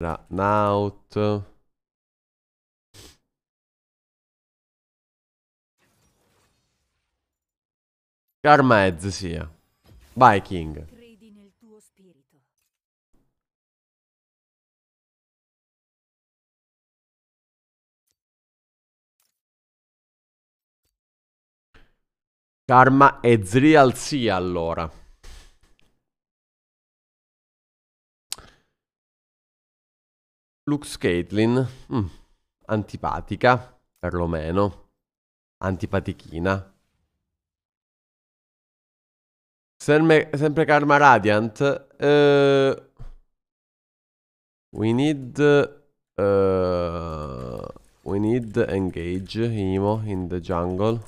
La Naut. Carmez sia. Vai King. Karma e Zrial sia allora. Lux Caitlin, mm. antipatica, perlomeno, antipatichina. Sempre, sempre Karma Radiant. Uh, we need... Uh, we need engage Imo in the jungle.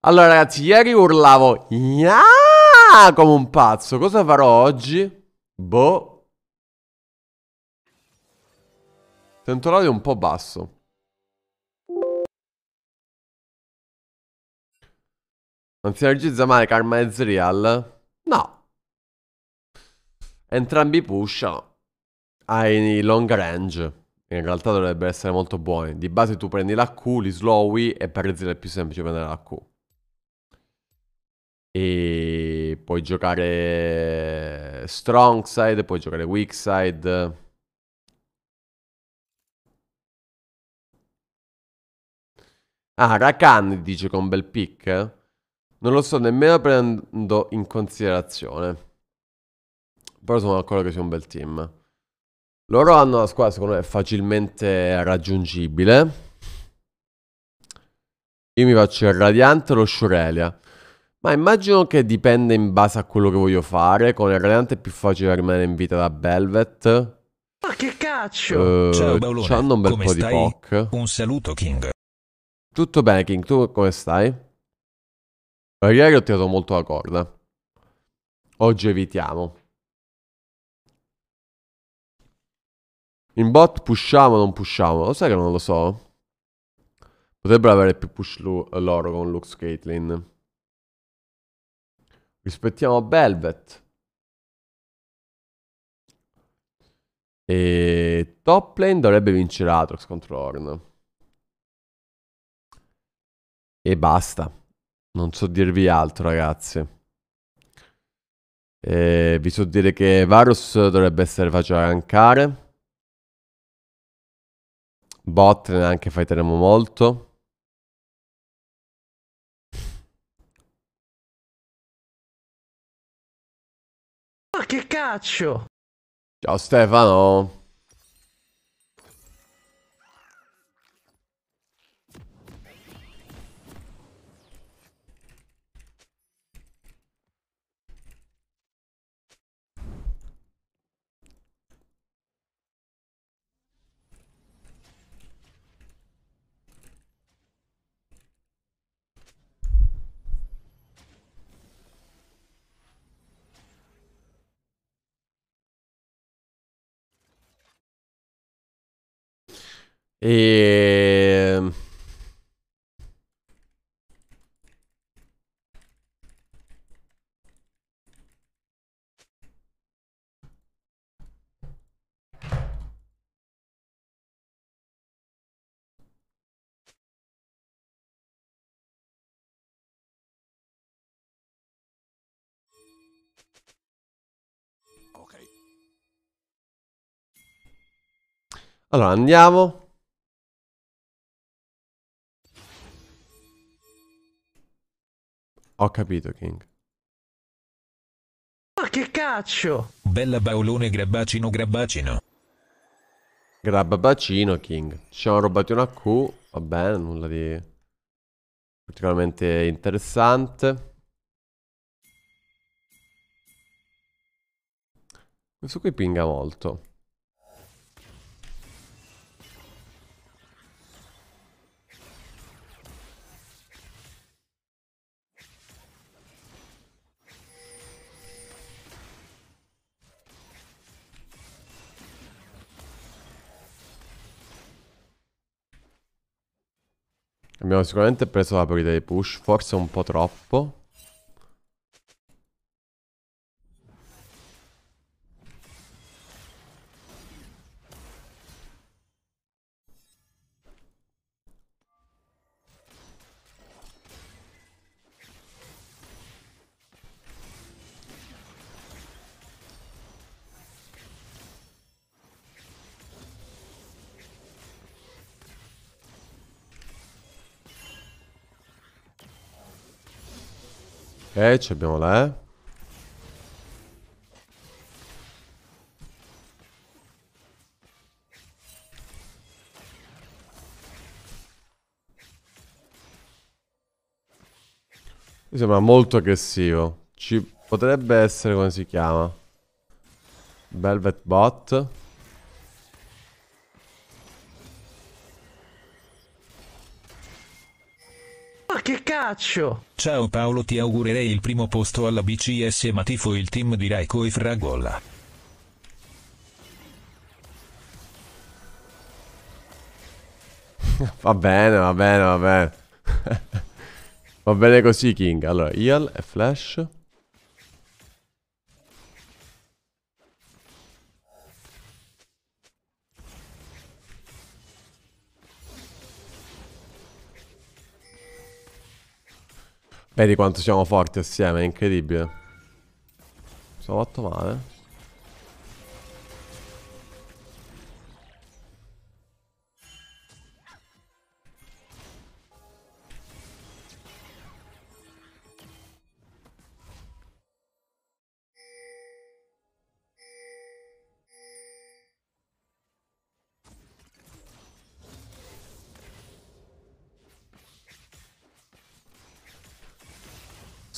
Allora ragazzi, ieri urlavo come un pazzo. Cosa farò oggi? Boh. Sento l'audio un po' basso. Non sinergizza mai Karma e Zreal? No. Entrambi pushano. Hai long range. In realtà dovrebbero essere molto buoni. Di base tu prendi la Q, li slowi e per Zreal è più semplice prendere la Q. E puoi giocare strong side, puoi giocare weak side. Ah, Rakan dice con bel pick non lo sto nemmeno prendendo in considerazione. Però sono d'accordo che sia un bel team. Loro hanno una squadra, secondo me, facilmente raggiungibile. Io mi faccio il Radiante o lo Shurelia. Ma immagino che dipende in base a quello che voglio fare. Con il Radiante è più facile rimanere in vita da Velvet. Ma che caccio! Uh, Ciao, Baulone. C'hanno un bel come po' stai? di poc. Un saluto, King. Tutto bene, King. Tu come stai? Perché ieri ho tirato molto la corda. Oggi evitiamo. In bot pushiamo o non pushiamo? Lo sai che non lo so? Potrebbero avere più push loro con Lux Caitlyn. Rispettiamo Velvet. E top lane dovrebbe vincere Atrox contro Orn. E basta. Non so dirvi altro, ragazzi. E vi so dire che Varus dovrebbe essere facile da rankare. Bot neanche fighteremo molto. Ma che caccio! Ciao Stefano! E... Ehm. Allora andiamo Ho capito, King. Ma che caccio! Bella baulone grabbacino grabbacino. Grabbacino, King. Ci siamo rubato una Q. Va bene, nulla di particolarmente interessante. Questo qui pinga molto. Abbiamo sicuramente preso la priorità di push, forse un po' troppo. Eh, ci abbiamo la E. Eh. Mi sembra molto aggressivo. Ci potrebbe essere come si chiama? Velvet Bot. che caccio! Ciao Paolo ti augurerei il primo posto alla BCS ma tifo il team di Raico e Fragola. va bene, va bene, va bene. va bene così King. Allora, Ial e Flash. Vedi quanto siamo forti assieme, è incredibile. Mi sono fatto male.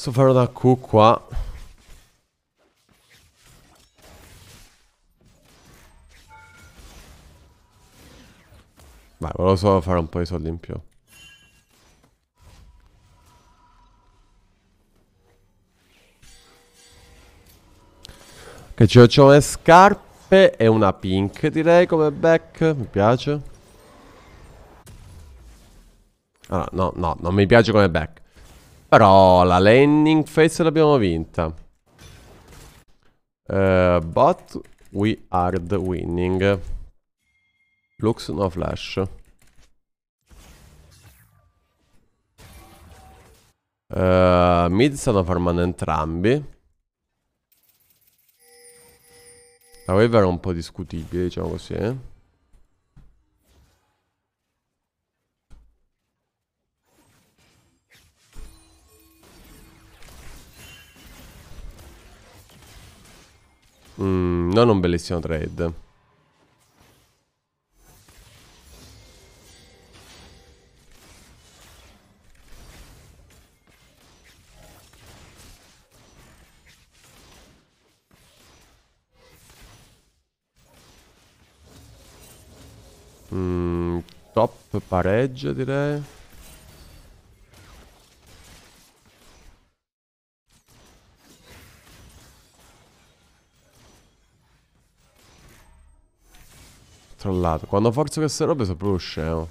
Posso fare una Q qua Vai, volevo solo fare un po' di soldi in più Ok, ci facciamo le scarpe e una pink direi come back, mi piace. Ah, no, no, non mi piace come back. Però la landing phase l'abbiamo vinta. Uh, but we are the winning. Lux no flash. Uh, mid stanno farmando entrambi. La wave era un po' discutibile, diciamo così, eh. Mm, non un bellissimo trade. Mm, top pareggio direi. controllato. Quando forzo queste robe sono proprio scemo.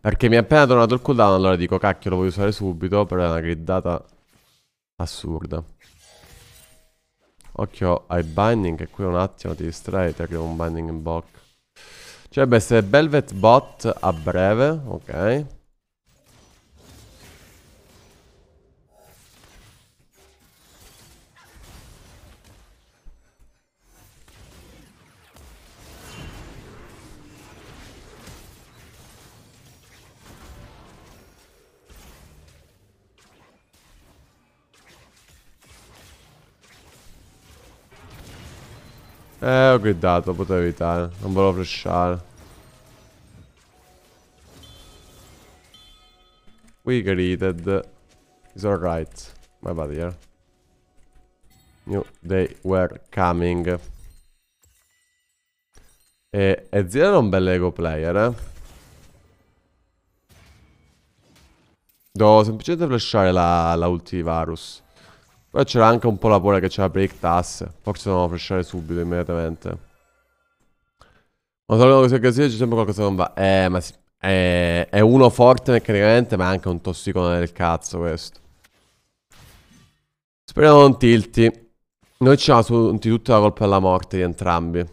Perché mi è appena tornato il cooldown, allora dico cacchio lo voglio usare subito, però è una griddata assurda. Occhio ai binding, che qui un attimo ti distrai, ti arriva un binding in bocca. Cioè, beh, se Velvet bot a breve, ok. Eh, ho gridato, potevo evitare. Eh. Non volevo flashare. We greeted. It's alright. My bad here. New they were coming. E, e Zira è un bel Lego player, eh. Devo semplicemente flashare la, la ultivirus. Però c'era anche un po' la paura che c'era break tass. Forse dovevamo fresciare subito, immediatamente. Ma se non solo così che c'è sempre qualcosa che non va. Eh, ma si... eh, è uno forte meccanicamente, ma è anche un tossicone del cazzo questo. Speriamo non tilti. Noi ci siamo assunti tutta la colpa della morte di entrambi.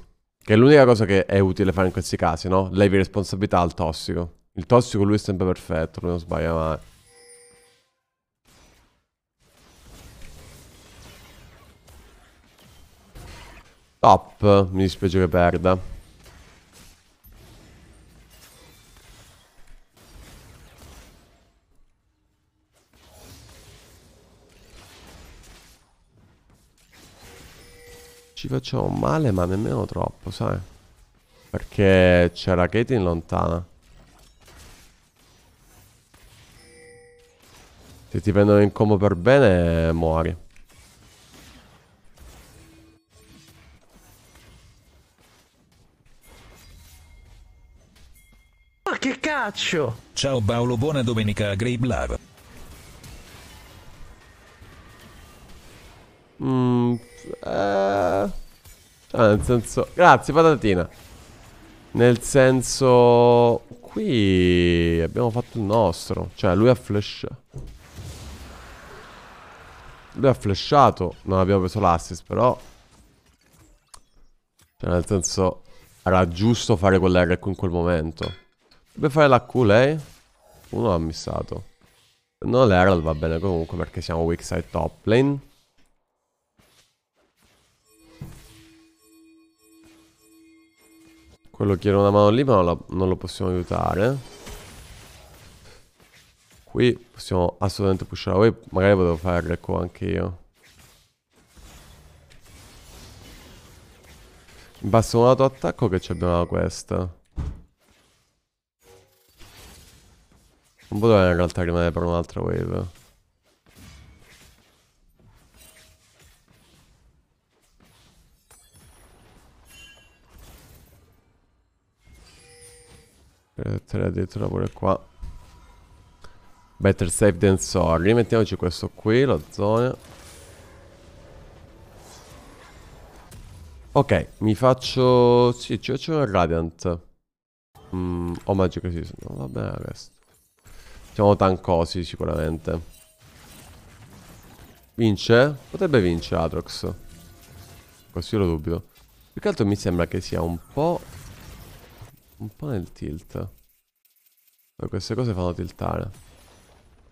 Che è l'unica cosa che è utile fare in questi casi, no? Levi responsabilità al tossico. Il tossico lui è sempre perfetto, lui non sbaglia mai. Top, mi dispiace che perda. Ci facciamo male, ma nemmeno troppo, sai? Perché c'era Katie in lontana. Se ti prendono in combo per bene, muori. che caccio! Ciao Paolo, buona domenica a Grape Love. Mm, eh... Ah, nel senso... Grazie, patatina. Nel senso... Qui abbiamo fatto il nostro. Cioè, lui ha flash... Lui ha flashato. Non abbiamo preso l'assist, però... Cioè, nel senso... Era giusto fare quell'R in quel momento. Deve fare la Q lei. Uno l'ha missato. Non l'Herald va bene comunque perché siamo weak side top lane. Quello chiede una mano lì ma non, la, non lo possiamo aiutare. Qui possiamo assolutamente pushare la wave. Magari potevo fare RQ anche io. Basta un lato attacco che abbiamo la questa. Non poteva in realtà rimanere per un'altra wave. Metterei addirittura pure qua. Better safe than sorry. Mettiamoci questo qui, la zona. Ok, mi faccio... Sì, ci faccio un Radiant. Mm, o Magic Season. va bene questo. Siamo tancosi sicuramente. Vince? Potrebbe vincere Atrox. Così lo dubito. Più che altro mi sembra che sia un po'... Un po' nel tilt. Queste cose fanno tiltare.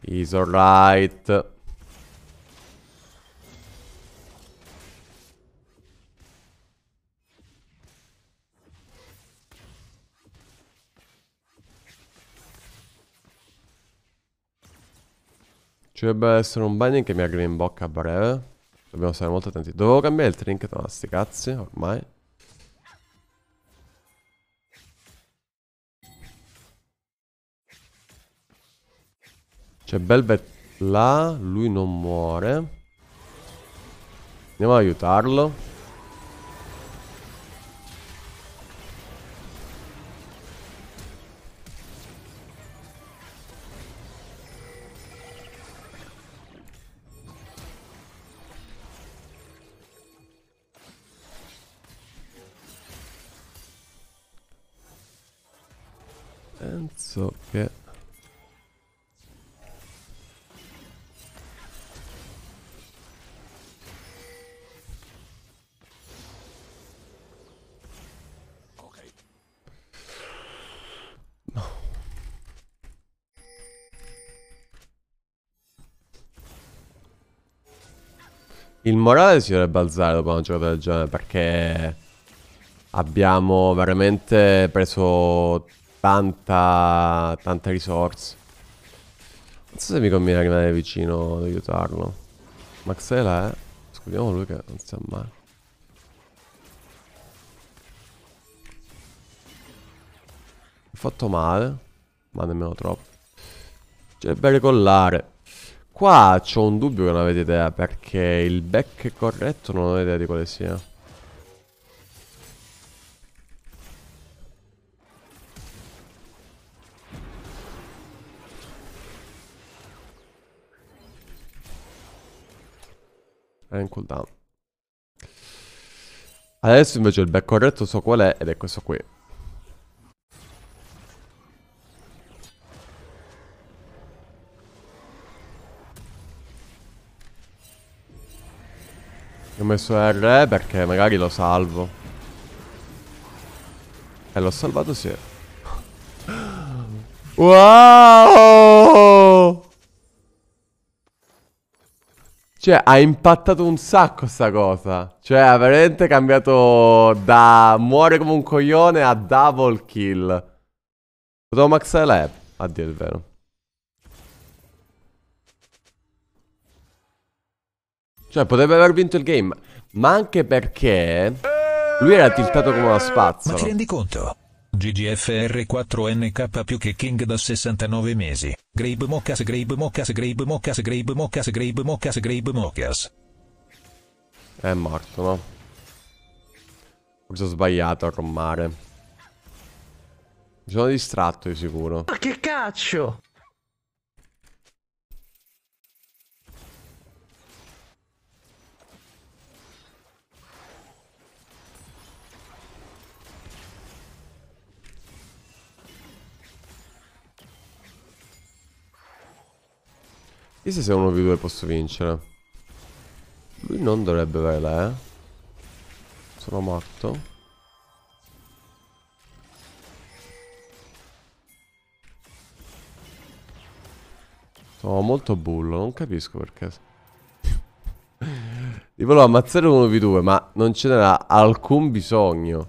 Is alright. Ci dovrebbe essere un binding che mi aggrega in bocca a breve. Dobbiamo stare molto attenti. Dovevo cambiare il trinket, ma sti cazzi, ormai. C'è Belvet là, lui non muore. Andiamo ad aiutarlo. Penso che... Il morale si dovrebbe alzare dopo una giocata del genere perché abbiamo veramente preso tanta, tanta risorsa. Non so se mi conviene rimanere vicino ad aiutarlo. Maxela, eh? Scusiamo lui che non sa mai. Ho fatto male, ma nemmeno troppo. C'è cioè, da ricollare. Qua c'ho un dubbio che non avete idea, perché il back corretto non ho idea di quale sia. È in cooldown. Adesso invece il back corretto so qual è ed è questo qui. Ho messo R perché magari lo salvo. E eh, l'ho salvato sì. Wow! Cioè, ha impattato un sacco sta cosa. Cioè, ha veramente cambiato da muore come un coglione a double kill. Potevo maxare lab, a dire il vero. Cioè, potrebbe aver vinto il game. Ma anche perché... Lui era tiltato come una spazzola. Ma ti rendi conto? GGFR4NK più che King da 69 mesi. Grabe Moccas Grabe Moccas Grabe Moccas Grabe Moccas Grabe Moccas Grabe Moccas. È morto, no? Forse ho sbagliato a rommare. Mi sono distratto di sicuro. Ma che caccio! Io se sono uno v due posso vincere. Lui non dovrebbe avere, eh. Sono morto. Sono molto bullo, non capisco perché. Li volevo ammazzare uno v 2 ma non ce n'era alcun bisogno.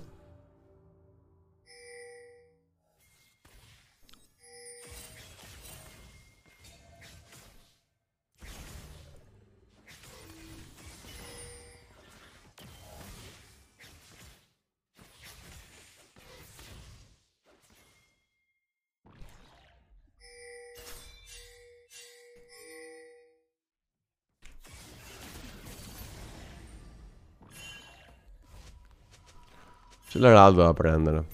Ce l'era da prendere.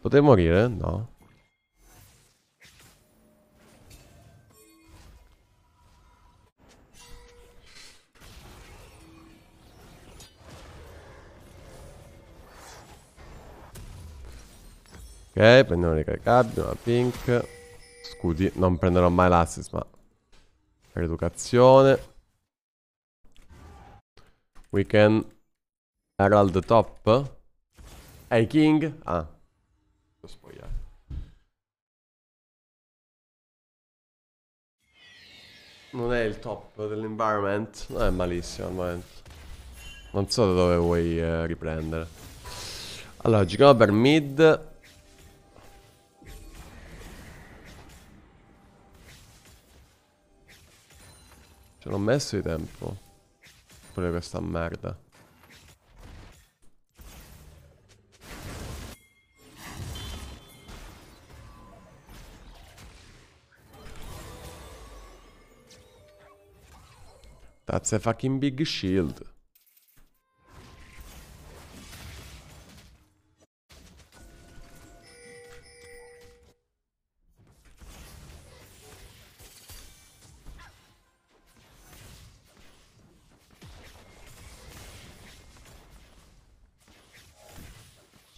Potevo morire? No. Ok, prendiamo le caricabili, una pink scudi. Non prenderò mai l'assist, ma... Reducazione. We can... Herald top? Hey King? Ah. Ho spogliato. Non è il top dell'environment. Non è malissimo al momento. Non so da dove vuoi eh, riprendere. Allora, giriamo per mid. Ce l'ho messo di tempo. Pure questa merda. That's a fucking big shield.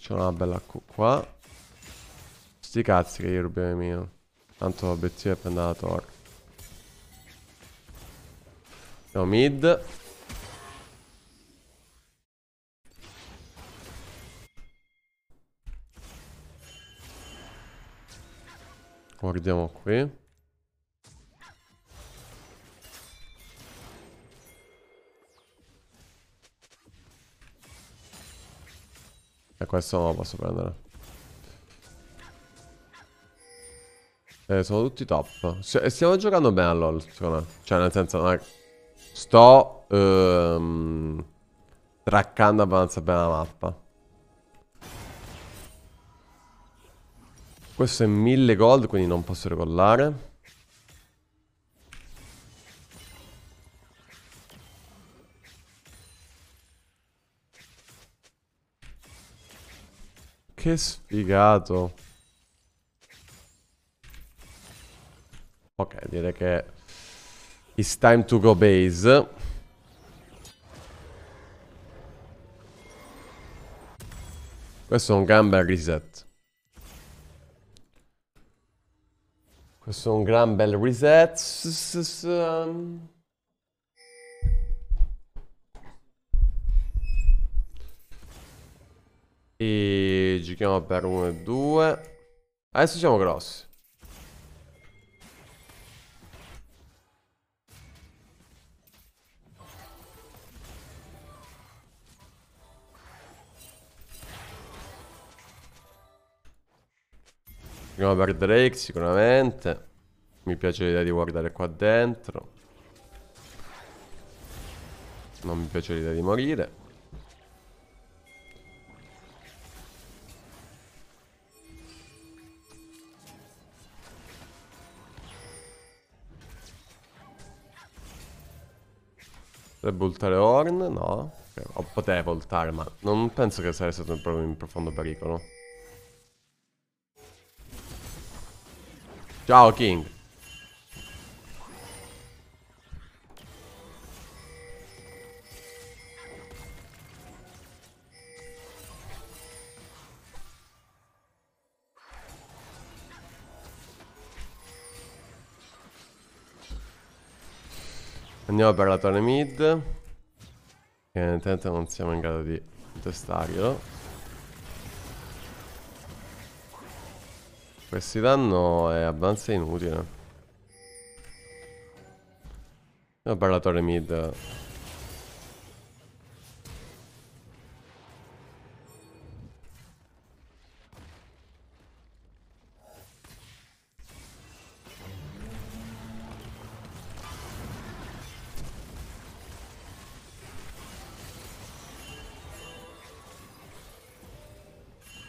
C'è una bella Q qua. Sti cazzi che gli rubiamo mio. Tanto l'obiettivo è prendere la torre. Andiamo mid. Guardiamo qui. E questo non lo posso prendere. Eh, sono tutti top. S stiamo giocando bene a LoL, secondo me. Cioè, nel senso, non è... Sto... Ehm, traccando abbastanza bene la mappa. Questo è 1000 gold, quindi non posso ricollare. Che sfigato. Ok, direi che... It's time to go base. Questo è un gran bel reset. Questo è un gran bel reset. S -s -s um. E giochiamo per 1 e 2. Adesso siamo grossi. Andiamo per Drake sicuramente. Mi piace l'idea di guardare qua dentro. Non mi piace l'idea di morire. Potrebbe voltare Horn? No. O poteva voltare, ma non penso che sarebbe stato proprio in profondo pericolo. Ciao, King. Andiamo per la torre mid. Che intanto non siamo in grado di testarglielo. Questi danno è abbastanza inutile. Andiamo per la torre mid.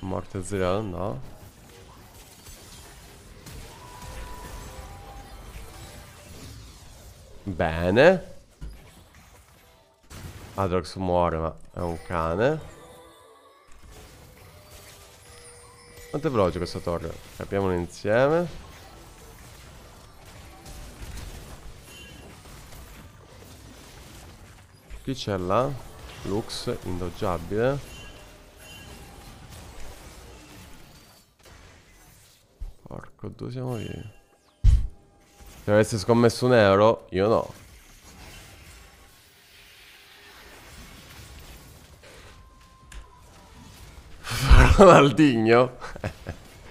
Morte Mortezrão, no. Bene. Adrox muore, ma è un cane. Quanto è veloce questa torre? Capiamolo insieme. Chi c'è là? Lux, indoggiabile. quanto siamo lì? Se avessi scommesso un euro, io no. Ronaldinho?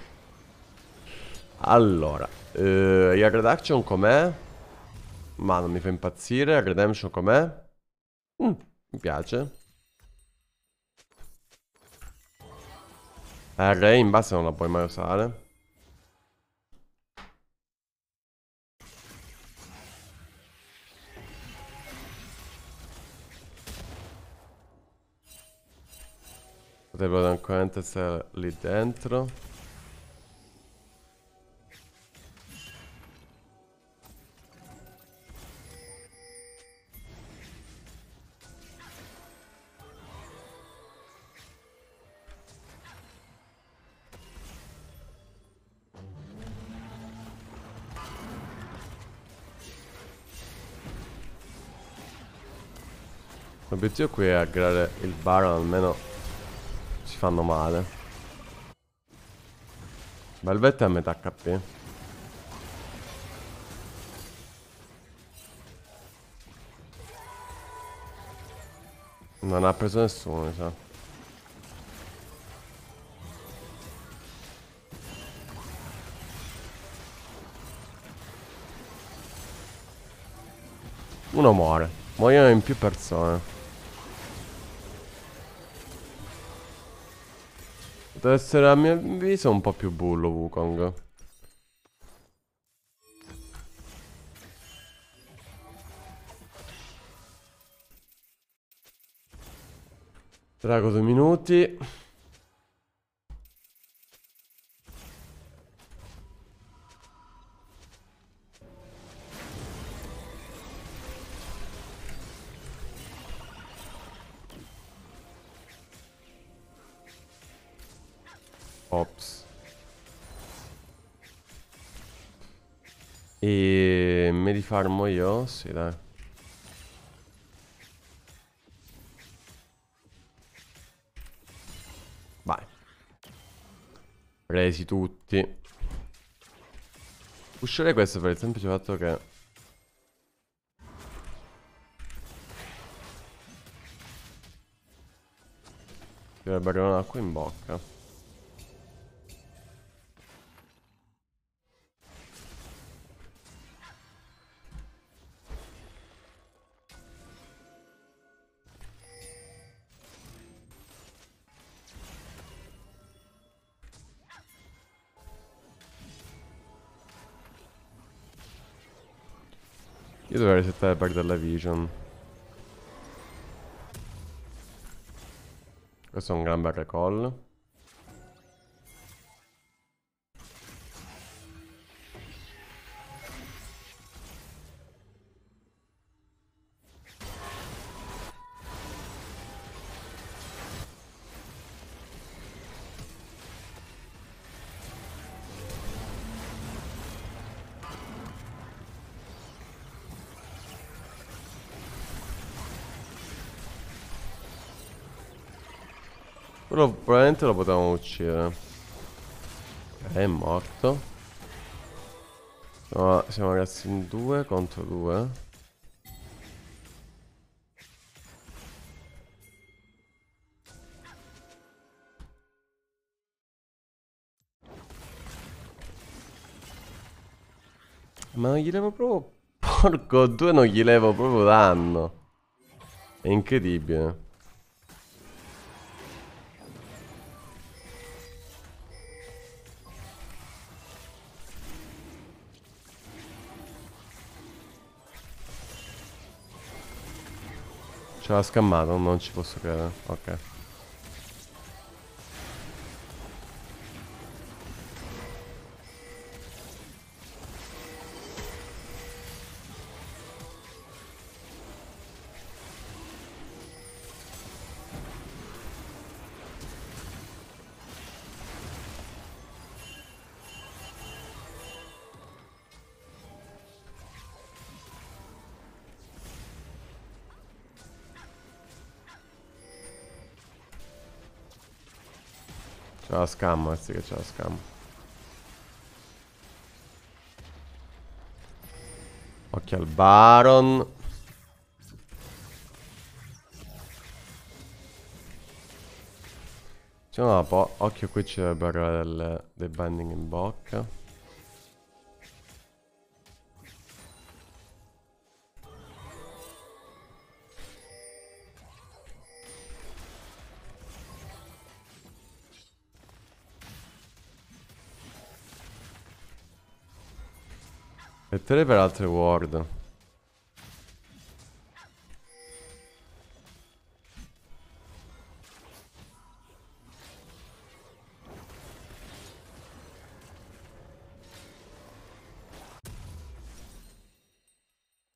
allora, uh, il redaction com'è? Ma non mi fa impazzire. Il redemption com'è? Mm, mi piace. R in base non la puoi mai usare. Potrebbero tranquillamente stare lì dentro. L'obiettivo qui è aggirare il Baron almeno fanno male. Velvetto è a metà HP. Non ha preso nessuno, mi sa. Uno muore. Muoiono in più persone. Deve essere a mio avviso un po' più bullo Wukong. Trago due minuti. farmo io? Sì, dai. Vai. Presi tutti. Uscire questo per il semplice fatto che... Dovrebbe arrivare un'acqua in bocca. resettare back dalla vision. Questo è un gran bel recall. Quello probabilmente lo potevamo uccidere. Eh, è morto. No, siamo ragazzi in due contro due. Ma non gli levo proprio... Porco due non gli levo proprio danno. È incredibile. Ce l'ha scammato, non ci posso credere. Ok. C'è la scamma, anzi che c'è la scamma. Occhio al Baron. C'è diciamo, una po'. Occhio qui c'è il barrel del, del banding in bocca. sperare per altre ward.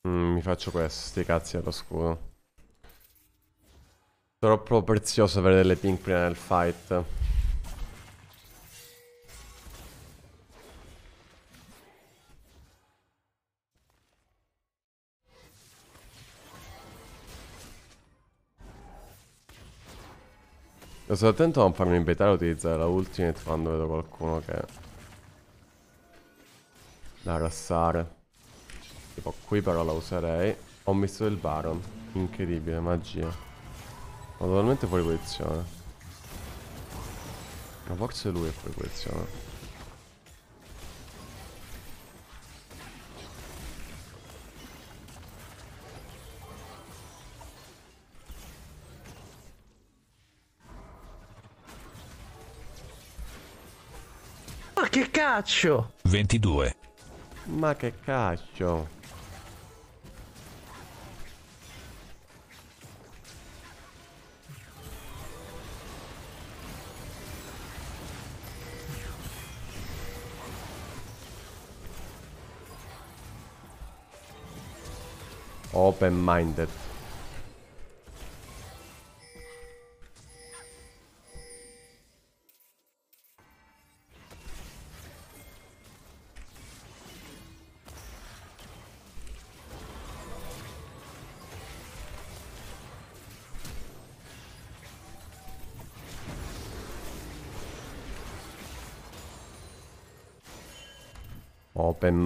Mm, mi faccio questi cazzi allo scudo. Troppo prezioso avere delle pink prima del fight. Devo stare attento a non farmi invitare a utilizzare la ultimate quando vedo qualcuno che... Da rassare. Tipo qui però la userei. Ho messo il Baron. Incredibile, magia. Ma totalmente fuori posizione. Ma forse lui è fuori posizione. che caccio! 22. Ma che caccio! Open-minded.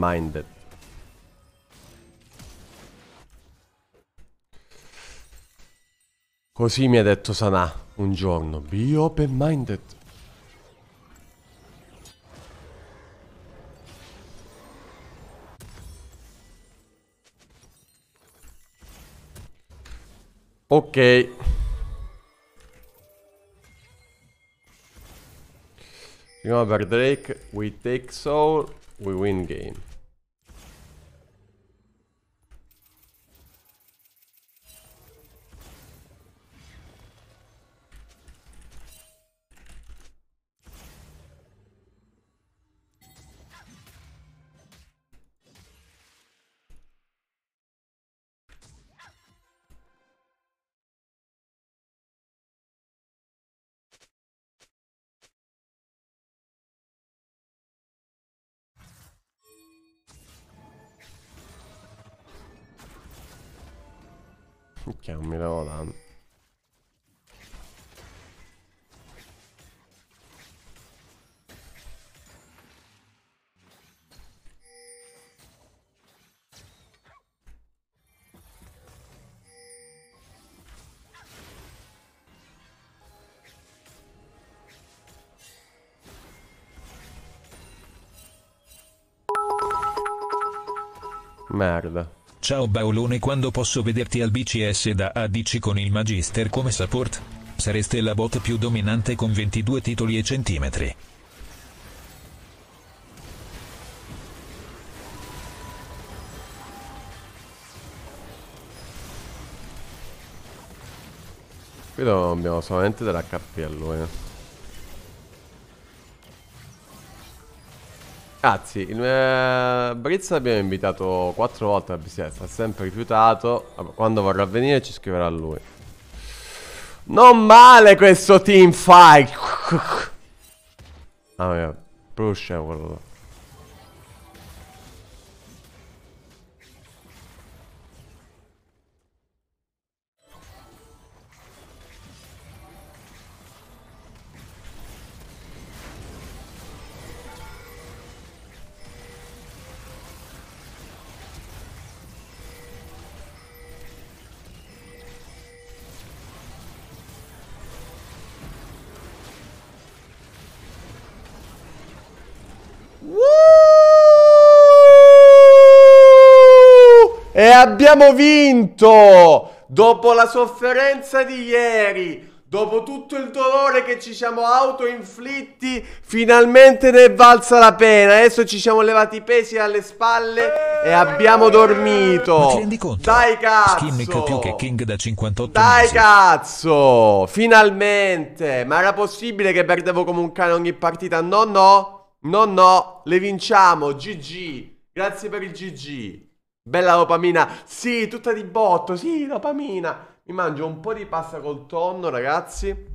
minded. Così mi ha detto Sanà un giorno. Be open minded. Ok. Remember Drake, we take soul, we win game. Merda. Ciao Paolone, quando posso vederti al BCS da ADC con il Magister come support? Sareste la bot più dominante con 22 titoli e centimetri. Qui dobbiamo solamente della cappella, eh. Ragazzi, in eh, Brizza l'abbiamo invitato quattro volte a Bisiesta, ha sempre rifiutato. Quando vorrà venire ci scriverà lui. Non male questo team fight! Ah, mia, scemo quello. là. E abbiamo vinto! Dopo la sofferenza di ieri, dopo tutto il dolore che ci siamo autoinflitti, finalmente ne è valsa la pena. Adesso ci siamo levati i pesi alle spalle e abbiamo dormito. Ma ti conto? Dai cazzo! Skinnick più che King da 58 Dai mesi. cazzo! Finalmente! Ma era possibile che perdevo come un cane ogni partita? No, no! No, no! Le vinciamo! GG! Grazie per il GG! Bella dopamina, sì, tutta di botto, sì, dopamina. Mi mangio un po' di pasta col tonno, ragazzi.